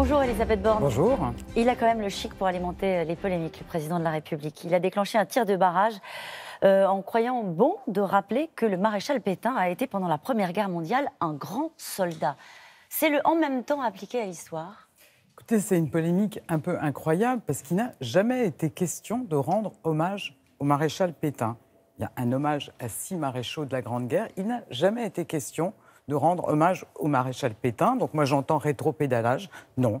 Bonjour Elisabeth Borne. Il a quand même le chic pour alimenter les polémiques, le président de la République. Il a déclenché un tir de barrage euh, en croyant bon de rappeler que le maréchal Pétain a été pendant la Première Guerre mondiale un grand soldat. C'est le en même temps appliqué à l'histoire Écoutez, c'est une polémique un peu incroyable parce qu'il n'a jamais été question de rendre hommage au maréchal Pétain. Il y a un hommage à six maréchaux de la Grande Guerre. Il n'a jamais été question de rendre hommage au maréchal Pétain. Donc moi j'entends rétro-pédalage. Non,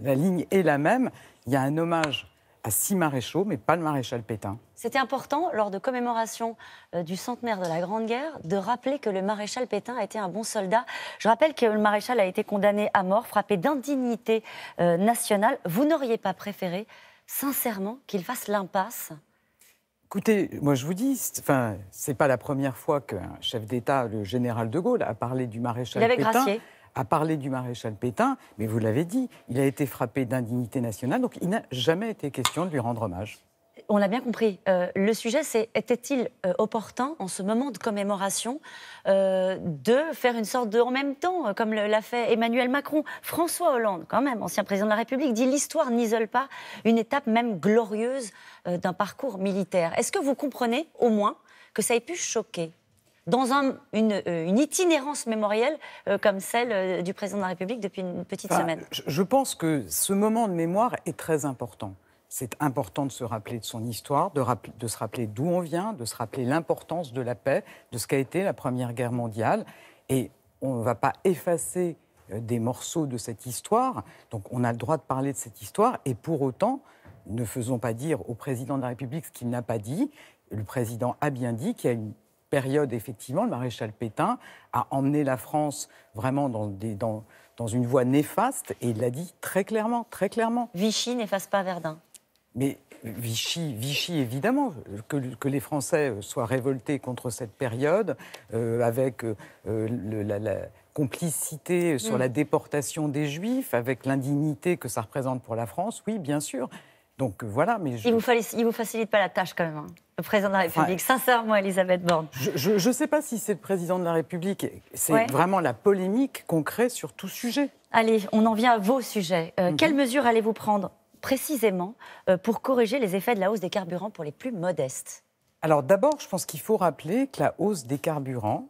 la ligne est la même. Il y a un hommage à six maréchaux, mais pas le maréchal Pétain. C'était important, lors de commémoration euh, du centenaire de la Grande Guerre, de rappeler que le maréchal Pétain a été un bon soldat. Je rappelle que le maréchal a été condamné à mort, frappé d'indignité euh, nationale. Vous n'auriez pas préféré, sincèrement, qu'il fasse l'impasse Écoutez, moi je vous dis, enfin, c'est pas la première fois qu'un chef d'État, le général de Gaulle, a parlé du maréchal il avait Pétain. A parlé du maréchal Pétain, mais vous l'avez dit, il a été frappé d'indignité nationale, donc il n'a jamais été question de lui rendre hommage on l'a bien compris. Euh, le sujet, c'est était-il euh, opportun en ce moment de commémoration euh, de faire une sorte de en même temps, comme l'a fait Emmanuel Macron François Hollande, quand même, ancien président de la République, dit l'histoire n'isole pas une étape même glorieuse d'un parcours militaire. Est-ce que vous comprenez au moins que ça ait pu choquer dans une, itinérance mémorielle comme celle du président de la République depuis une petite semaine. Je pense que ce moment de mémoire est très important c'est important de se rappeler de son histoire, de, se rappeler d'où on vient, de se rappeler l'importance de la paix, de ce qu'a été la Première Guerre mondiale. Et on ne va pas effacer euh, des morceaux de cette histoire. Donc on a le droit de parler de cette histoire. Et pour autant, ne faisons pas dire au président de la République ce qu'il n'a pas dit. Le président a bien dit qu'il y a une période, effectivement, le maréchal Pétain a emmené la France vraiment dans, dans une voie néfaste. Et il l'a dit très clairement, très clairement. Vichy n'efface pas Verdun. Mais Vichy, Vichy évidemment, que, les Français euh, soient révoltés contre cette période, euh, avec euh, la, complicité sur mm. la déportation des Juifs, avec l'indignité que ça représente pour la France, oui, bien sûr. Donc voilà, mais il, vous il vous facilite pas la tâche quand même, hein. le président de la République. Sincèrement, Elisabeth Borne. Je ne sais pas si c'est le président de la République. C'est vraiment la polémique qu'on crée sur tout sujet. Allez, on en vient à vos sujets. Mhm. Quelles mesures allez-vous prendre précisément euh, pour corriger les effets de la hausse des carburants pour les plus modestes Alors d'abord, je pense qu'il faut rappeler que la hausse des carburants,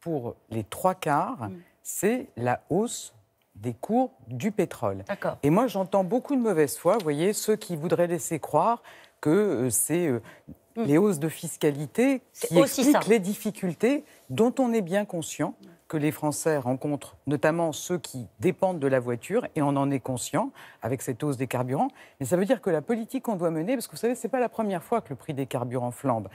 pour les trois quarts, mm. c'est la hausse des cours du pétrole. Et moi, j'entends beaucoup de mauvaise foi, vous voyez, ceux qui voudraient laisser croire que euh, c'est euh, mm. les hausses de fiscalité qui expliquent les difficultés dont on est bien conscient. Mm que les Français rencontrent, notamment ceux qui dépendent de la voiture, et on en est conscient avec cette hausse des carburants. Mais ça veut dire que la politique qu'on doit mener, parce que vous savez, ce n'est pas la première fois que le prix des carburants flambe.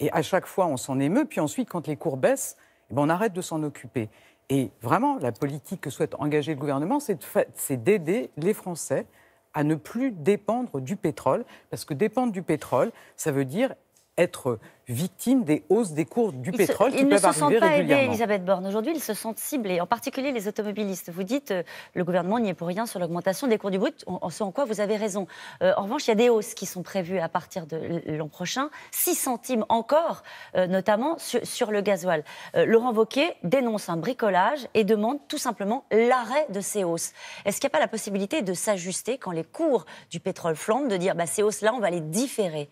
Et à chaque fois, on s'en émeut, puis ensuite, quand les cours baissent, eh ben, on arrête de s'en occuper. Et vraiment, la politique que souhaite engager le gouvernement, c'est d'aider les Français à ne plus dépendre du pétrole, parce que dépendre du pétrole, ça veut dire être victime des hausses des cours du pétrole qui peuvent Ils ne se sentent pas aidés, Elisabeth Borne. Aujourd'hui, ils se sentent ciblés, en particulier les automobilistes. Vous dites, euh, le gouvernement n'y est pour rien sur l'augmentation des cours du brut, en, ce en quoi vous avez raison. Euh, en revanche, il y a des hausses qui sont prévues à partir de l'an prochain, 6 centimes encore, euh, notamment sur, le gasoil. Laurent Wauquiez dénonce un bricolage et demande tout simplement l'arrêt de ces hausses. Est-ce qu'il n'y a pas la possibilité de s'ajuster quand les cours du pétrole flambent, de dire, bah, ces hausses-là, on va les différer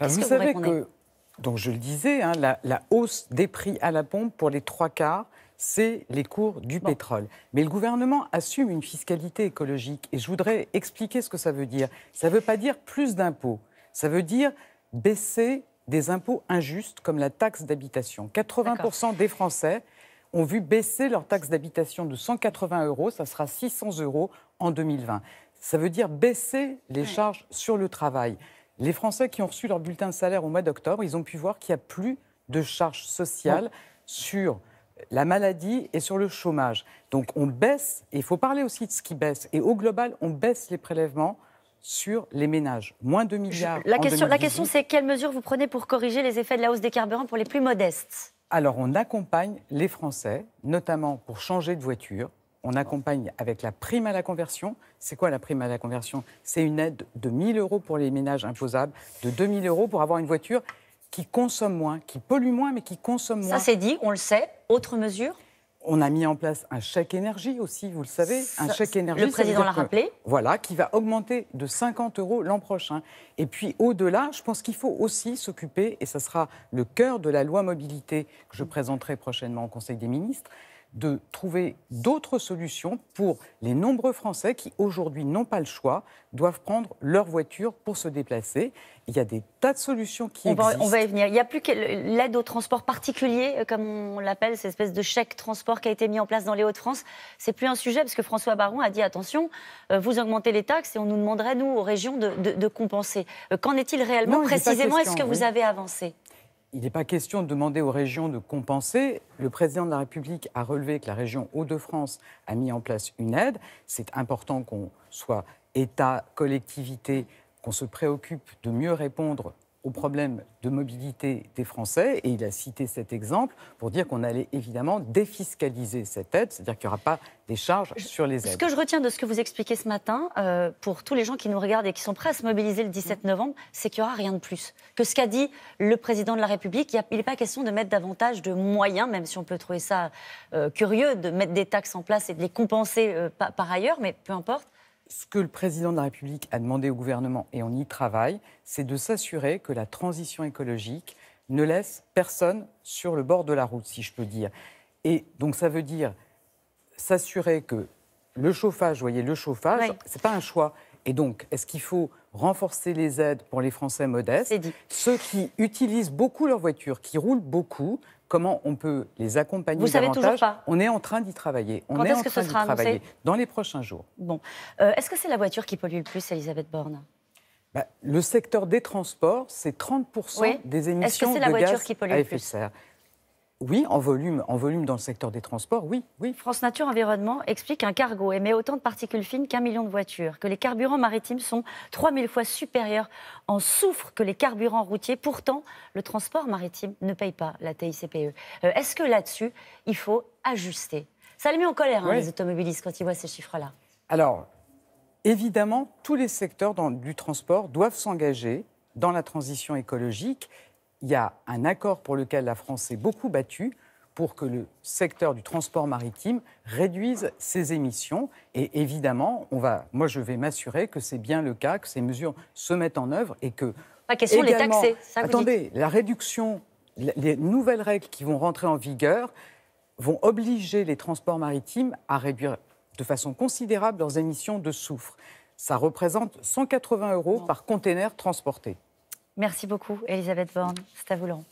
vous, savez que, donc je le disais, hein, la, hausse des prix à la pompe pour les trois quarts, c'est les cours du pétrole. Mais le gouvernement assume une fiscalité écologique et je voudrais expliquer ce que ça veut dire. Ça ne veut pas dire plus d'impôts, ça veut dire baisser des impôts injustes comme la taxe d'habitation. 80% des Français ont vu baisser leur taxe d'habitation de 180 euros, ça sera 600 euros en 2020. Ça veut dire baisser les charges sur le travail. Les Français qui ont reçu leur bulletin de salaire au mois d'octobre, ils ont pu voir qu'il n'y a plus de charges sociales sur la maladie et sur le chômage. Donc on baisse, et il faut parler aussi de ce qui baisse, et au global, on baisse les prélèvements sur les ménages. Moins de milliards. la, question, la question, c'est quelles mesures vous prenez pour corriger les effets de la hausse des carburants pour les plus modestes Alors on accompagne les Français, notamment pour changer de voiture, on accompagne avec la prime à la conversion. C'est quoi la prime à la conversion C'est une aide de 000 euros pour les ménages imposables, de 000 euros pour avoir une voiture qui consomme moins, qui pollue moins, mais qui consomme moins. Ça, c'est dit, on le sait. Autre mesure on a mis en place un chèque énergie aussi, vous le savez, un chèque énergie. Le président l'a rappelé. Voilà, qui va augmenter de 50 euros l'an prochain. Et puis au-delà, je pense qu'il faut aussi s'occuper, et ça sera le cœur de la loi mobilité que je présenterai prochainement au Conseil des ministres, de trouver d'autres solutions pour les nombreux Français qui aujourd'hui n'ont pas le choix, doivent prendre leur voiture pour se déplacer. Il y a des tas de solutions qui on existent. Va, on va y venir. Il n'y a plus que l'aide au transport particulier, euh, comme on l'appelle, cette espèce de chèque transport qui a été mis en place dans les Hauts-de-France. C'est plus un sujet parce que François Baron a dit attention, euh, vous augmentez les taxes et on nous demanderait, nous, aux régions, de, compenser. Euh, qu'en est-il réellement précisément Est-ce que vous avez avancé il n'est pas question de demander aux régions de compenser. Le président de la République a relevé que la région Hauts-de-France a mis en place une aide. C'est important qu'on soit État, collectivité, qu'on se préoccupe de mieux répondre au problème de mobilité des Français. Et il a cité cet exemple pour dire qu'on allait évidemment défiscaliser cette aide, c'est-à-dire qu'il n'y aura pas des charges sur les aides. Ce que je retiens de ce que vous expliquez ce matin, euh, pour tous les gens qui nous regardent et qui sont prêts à se mobiliser le 17 mmh. novembre, c'est qu'il n'y aura rien de plus. Que ce qu'a dit le président de la République, il n'est pas question de mettre davantage de moyens, même si on peut trouver ça euh, curieux, de mettre des taxes en place et de les compenser euh, par ailleurs, mais peu importe ce que le président de la République a demandé au gouvernement, et on y travaille, c'est de s'assurer que la transition écologique ne laisse personne sur le bord de la route, si je peux dire. Et donc ça veut dire s'assurer que le chauffage, vous voyez, le chauffage, c'est pas un choix. Et donc, est-ce qu'il faut renforcer les aides pour les Français modestes, ceux qui utilisent beaucoup leur voiture, qui roulent beaucoup. Comment on peut les accompagner Vous davantage. savez toujours pas. On est en train d'y travailler. On est, en train d'y travailler dans les prochains jours. Bon, euh, est-ce que c'est la voiture qui pollue le plus, Elisabeth Borne bah, Le secteur des transports, c'est 30 des émissions de gaz à effet de serre. Oui, en volume, en volume dans le secteur des transports, oui, France Nature Environnement explique qu'un cargo émet autant de particules fines qu'un million de voitures, que les carburants maritimes sont 3000 fois supérieurs en soufre que les carburants routiers. Pourtant, le transport maritime ne paye pas la TICPE. Euh, est-ce que là-dessus, il faut ajuster Ça les met en colère, hein, les automobilistes, quand ils voient ces chiffres-là. Alors, évidemment, tous les secteurs du transport doivent s'engager dans la transition écologique il y a un accord pour lequel la France s'est beaucoup battue pour que le secteur du transport maritime réduise ses émissions. Et évidemment, on va, moi je vais m'assurer que c'est bien le cas, que ces mesures se mettent en œuvre et que... Pas question attendez, la réduction, les nouvelles règles qui vont rentrer en vigueur vont obliger les transports maritimes à réduire de façon considérable leurs émissions de soufre. Ça représente 180 euros par conteneur transporté. Merci beaucoup, Elisabeth Borne. C'est à vous, Laurent.